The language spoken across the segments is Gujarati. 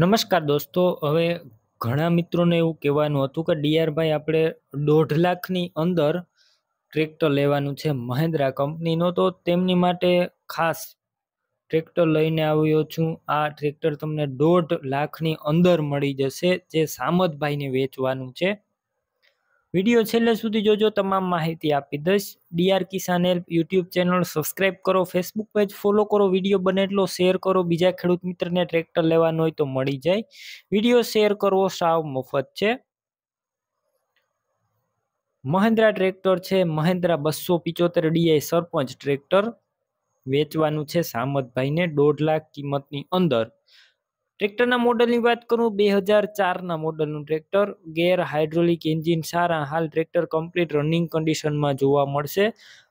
નમસ્કાર દોસ્તો હવે ઘણા મિત્રોને એવું કહેવાનું હતું કે ડીઆરભાઈ આપણે દોઢ લાખની અંદર ટ્રેક્ટર લેવાનું છે મહેન્દ્રા કંપનીનો તો તેમની માટે ખાસ ટ્રેક્ટર લઈને આવ્યો છું આ ટ્રેક્ટર તમને દોઢ લાખની અંદર મળી જશે જે સામતભાઈને વેચવાનું છે વિડીયો છેલ્લે સુધી જોજો તમામ માહિતી આપી દઈશ DR Kisan help YouTube channel subscribe કરો ફેસબુક પેજ ફોલો કરો વિડીયો બને એટલો શેર કરો બીજા ખેડૂત મિત્રને ટ્રેક્ટર લેવાનું હોય તો મળી જાય વિડીયો શેર કરવો સાવ મફત છે મહેન્દ્રા ટ્રેક્ટર છે મહેન્દ્રા બસો પિચોતેર ડીઆઈ સરપંચ ટ્રેક્ટર વેચવાનું છે સામતભાઈને દોઢ લાખ કિંમતની અંદર ટ્રેક્ટરના મોડલની વાત કરું બે હજાર ચારના મોડલનું ટ્રેક્ટર ગેર હાઇડ્રોલિક એન્જિન સારા હાલ ટ્રેક્ટર કમ્પ્લીટ રનિંગ કન્ડિશનમાં જોવા મળશે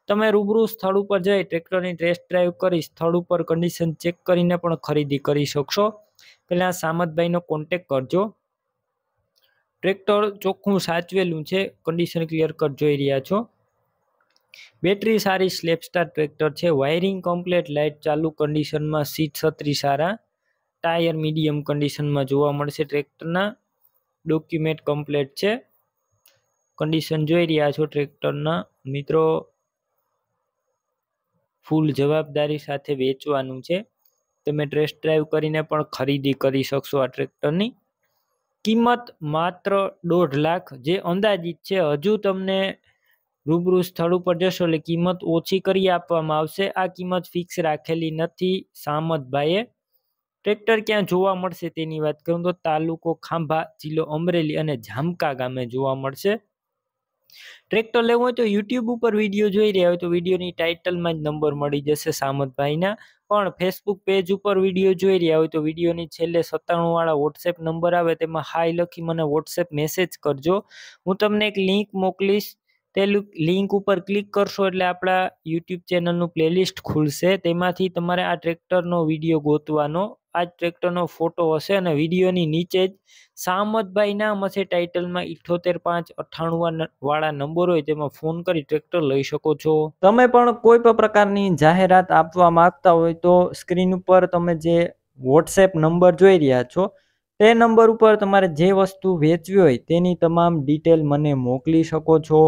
તમે રૂબરૂ સ્થળ ઉપર જઈ ટ્રેક્ટરની ટેસ્ટ ડ્રાઈવ કરી સ્થળ ઉપર કન્ડિશન ચેક કરીને પણ ખરીદી કરી શકશો પહેલાં સામતભાઈનો કોન્ટેક કરજો ટ્રેક્ટર ચોખ્ખું સાચવેલું છે કન્ડિશન ક્લિયર કટ જોઈ રહ્યા છો બેટરી સારી સ્લેપસ્ટાર ટ્રેક્ટર છે વાયરિંગ કમ્પ્લેટ લાઇટ ચાલુ કન્ડિશનમાં સીટ છત્રી સારા ટાયર મીડિયમ કન્ડિશનમાં જોવા મળશે ટ્રેક્ટરના ડોક્યુમેન્ટ કમ્પ્લેટ છે કન્ડિશન જોઈ રહ્યા છો ટ્રેક્ટરના મિત્રો ફૂલ જવાબદારી સાથે વેચવાનું છે તમે ટેસ્ટ ડ્રાઈવ કરીને પણ ખરીદી કરી શકશો આ ટ્રેક્ટરની કિંમત માત્ર દોઢ લાખ જે અંદાજિત છે હજુ તમને રૂબરૂ સ્થળ ઉપર જશો એટલે કિંમત ઓછી કરી આપવામાં આવશે આ કિંમત ફિક્સ રાખેલી નથી સામતભાઈએ ટ્રેક્ટર ક્યાં જોવા મળશે તેની વાત કરું તો તાલુકો ખાંભા જિલ્લો અમરેલી અને જામકા ગામે જોવા મળશે ટ્રેક્ટર લેવું હોય તો યુટ્યુબ ઉપર વિડીયો જોઈ રહ્યા હોય તો વિડીયોની ટાઇટલમાં જ નંબર મળી જશે સામતભાઈના પણ ફેસબુક પેજ ઉપર વિડીયો જોઈ રહ્યા હોય તો વિડીયોની છેલ્લે સત્તાણુંવાળા વોટ્સએપ નંબર આવે તેમાં હાઈ લખી મને વોટ્સએપ મેસેજ કરજો હું તમને એક લિંક મોકલીશ તે લિંક ઉપર ક્લિક કરશો એટલે આપણા યુટ્યુબ ચેનલનું પ્લેલિસ્ટ ખુલશે તેમાંથી તમારે આ ટ્રેક્ટરનો વિડીયો ગોતવાનો આ ટ્રેક્ટરનો ફોટો હશે અને વિડીયોની નીચે જ સામતભાઈના મસે ટાઇટલમાં ઇઠ્ઠોતેર પાંચ અઠ્ઠાણું વાળા નંબર હોય તેમાં ફોન કરી ટ્રેક્ટર લઈ શકો છો તમે પણ કોઈ પણ પ્રકારની જાહેરાત આપવા માગતા હોય તો સ્ક્રીન ઉપર તમે જે વોટ્સએપ નંબર જોઈ રહ્યા છો તે નંબર ઉપર તમારે જે વસ્તુ વેચવી હોય તેની તમામ ડિટેલ મને મોકલી શકો છો